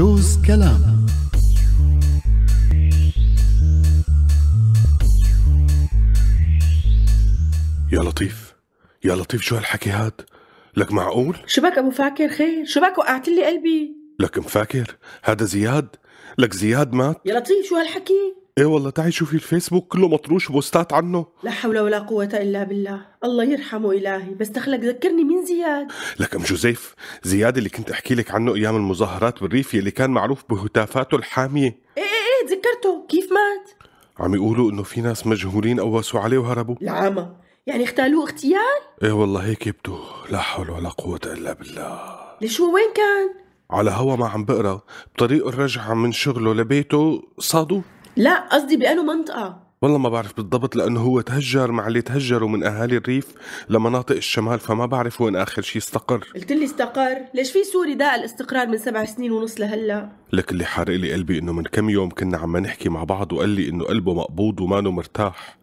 بجوز كلام يا لطيف يا لطيف شو هالحكي هاد لك معقول شو بك ابو فاكر خير شو بك وقعت لي قلبي لك مفاكر هذا زياد لك زياد مات يا لطيف شو هالحكي ايه والله تعي شوفي الفيسبوك كله مطروش بوستات عنه لا حول ولا قوة إلا بالله الله يرحمه إلهي بس دخلك ذكرني مين زياد لك أم جوزيف زياد اللي كنت أحكي لك عنه أيام المظاهرات بالريف اللي كان معروف بهتافاته الحامية ايه ايه ايه تذكرته كيف مات عم يقولوا انه في ناس مجهولين قوسوا عليه وهربوا العمى يعني اختالوه اغتيال ايه والله هيك يبدو لا حول ولا قوة الا بالله ليش هو وين كان على هوا ما عم بقرا بطريق الرجعة من شغله لبيته صادوه لا قصدي بانه منطقه والله ما بعرف بالضبط لانه هو تهجر مع اللي تهجروا من اهالي الريف لمناطق الشمال فما بعرف وين اخر شيء استقر قلت لي استقر ليش في سوري داء الاستقرار من سبع سنين ونص لهلا لك اللي حارق لي قلبي انه من كم يوم كنا عم نحكي مع بعض وقال لي انه قلبه مقبوض ومانه مرتاح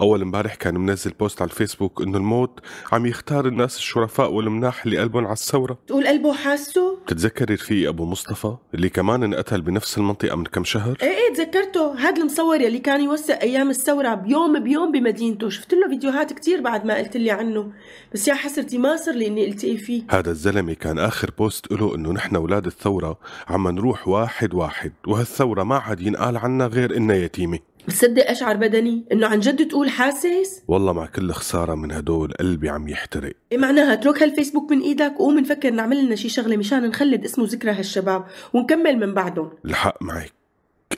اول امبارح كان منزل بوست على الفيسبوك انه الموت عم يختار الناس الشرفاء والمناح اللي قلبهم على الثوره تقول قلبه حاسه بتتذكري رفيق ابو مصطفى اللي كمان انقتل بنفس المنطقه من كم شهر ايه ايه تذكرته هذا المصور يلي كان يوثق ايام كان مستغرب يوم بيوم بمدينته شفت له فيديوهات كتير بعد ما قلت لي عنه بس يا حسرتي ما صر لي اني التقي إيه فيه هذا الزلمه كان اخر بوست له انه نحن اولاد الثوره عم نروح واحد واحد وهالثوره ما عاد ينقال عنا غير انها يتيمه بتصدق اشعر بدني انه عن جد تقول حاسس والله مع كل خساره من هدول قلبي عم يحترق ايه معناها اترك هالفيسبوك من ايدك وقوم نفكر نعمل لنا شي شغله مشان نخلد اسمه ذكرى هالشباب ونكمل من بعدهم الحق معك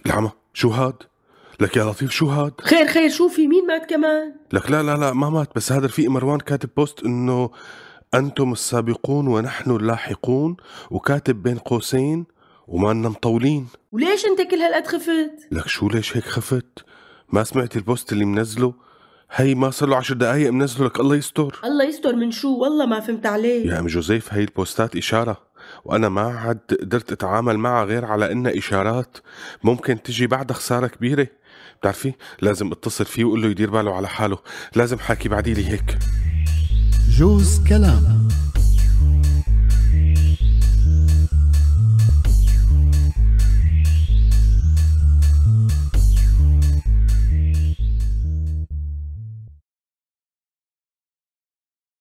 العمى شو هاد لك يا لطيف شو هاد؟ خير خير شو في مين مات كمان؟ لك لا لا لا ما مات بس هذا رفيق مروان كاتب بوست انه انتم السابقون ونحن اللاحقون وكاتب بين قوسين ومانا مطولين وليش انت كل هالقد خفت؟ لك شو ليش هيك خفت؟ ما سمعت البوست اللي منزله؟ هي ما صار له 10 دقائق منزله لك الله يستر الله يستر من شو والله ما فهمت عليه يا يعني ام جوزيف هي البوستات اشاره وانا ما عاد قدرت اتعامل معها غير على انها اشارات ممكن تجي بعدها خساره كبيره بتعرفي لازم اتصل فيه وقول له يدير باله على حاله لازم حاكي بعدي لي هيك جوز كلام